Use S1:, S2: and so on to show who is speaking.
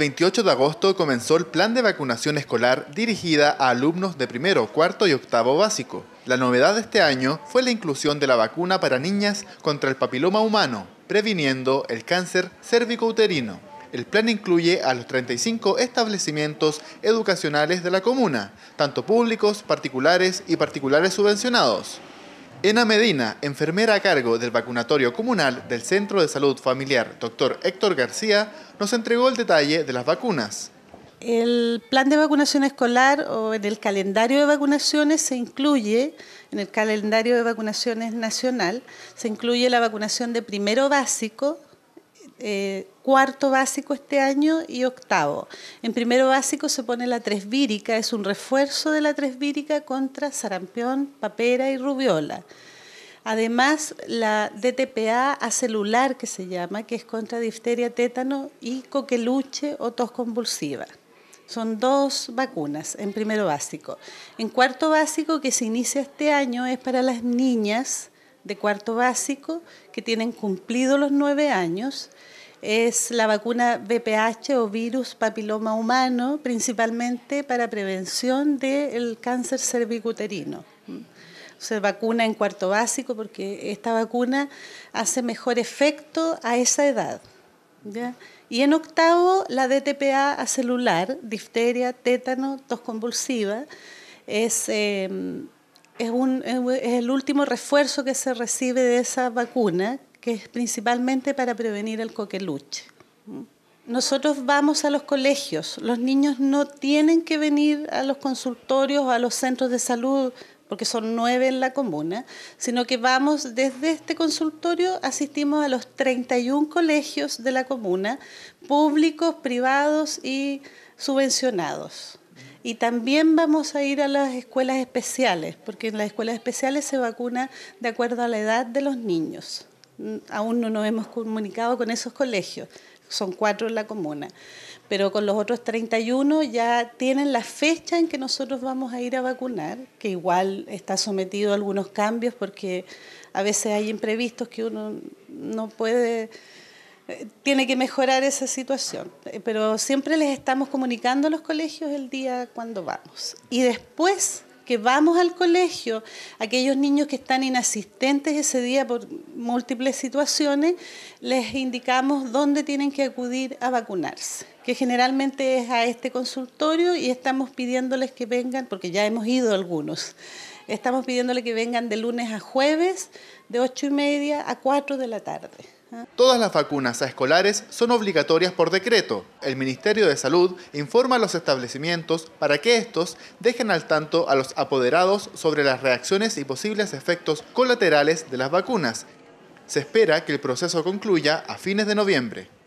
S1: 28 de agosto comenzó el plan de vacunación escolar dirigida a alumnos de primero, cuarto y octavo básico. La novedad de este año fue la inclusión de la vacuna para niñas contra el papiloma humano, previniendo el cáncer cérvico-uterino. El plan incluye a los 35 establecimientos educacionales de la comuna, tanto públicos, particulares y particulares subvencionados. Ena Medina, enfermera a cargo del vacunatorio comunal del Centro de Salud Familiar Dr. Héctor García, nos entregó el detalle de las vacunas.
S2: El plan de vacunación escolar o en el calendario de vacunaciones se incluye, en el calendario de vacunaciones nacional, se incluye la vacunación de primero básico, eh, cuarto básico este año y octavo. En primero básico se pone la tresvírica, es un refuerzo de la tresvírica contra sarampión, papera y rubiola. Además, la DTPA acelular que se llama, que es contra difteria, tétano y coqueluche o tos convulsiva. Son dos vacunas en primero básico. En cuarto básico, que se inicia este año, es para las niñas de cuarto básico que tienen cumplido los nueve años es la vacuna VPH o virus papiloma humano, principalmente para prevención del cáncer cervicuterino. Se vacuna en cuarto básico porque esta vacuna hace mejor efecto a esa edad. Y en octavo, la DTPA a celular, difteria, tétano, tos convulsiva, es, eh, es el último refuerzo que se recibe de esa vacuna que es principalmente para prevenir el coqueluche. Nosotros vamos a los colegios, los niños no tienen que venir a los consultorios o a los centros de salud porque son nueve en la comuna, sino que vamos desde este consultorio, asistimos a los 31 colegios de la comuna, públicos, privados y subvencionados. Y también vamos a ir a las escuelas especiales, porque en las escuelas especiales se vacuna de acuerdo a la edad de los niños. Mm, aún no nos hemos comunicado con esos colegios, son cuatro en la comuna, pero con los otros 31 ya tienen la fecha en que nosotros vamos a ir a vacunar, que igual está sometido a algunos cambios porque a veces hay imprevistos que uno no puede eh, tiene que mejorar esa situación. Eh, pero siempre les estamos comunicando a los colegios el día cuando vamos. Y después que vamos al colegio, aquellos niños que están inasistentes ese día por múltiples situaciones, les indicamos dónde tienen que acudir a vacunarse, que generalmente es a este consultorio y estamos pidiéndoles que vengan, porque ya hemos ido algunos, Estamos pidiéndole que vengan de lunes a jueves, de 8 y media a 4 de la tarde.
S1: ¿ah? Todas las vacunas a escolares son obligatorias por decreto. El Ministerio de Salud informa a los establecimientos para que estos dejen al tanto a los apoderados sobre las reacciones y posibles efectos colaterales de las vacunas. Se espera que el proceso concluya a fines de noviembre.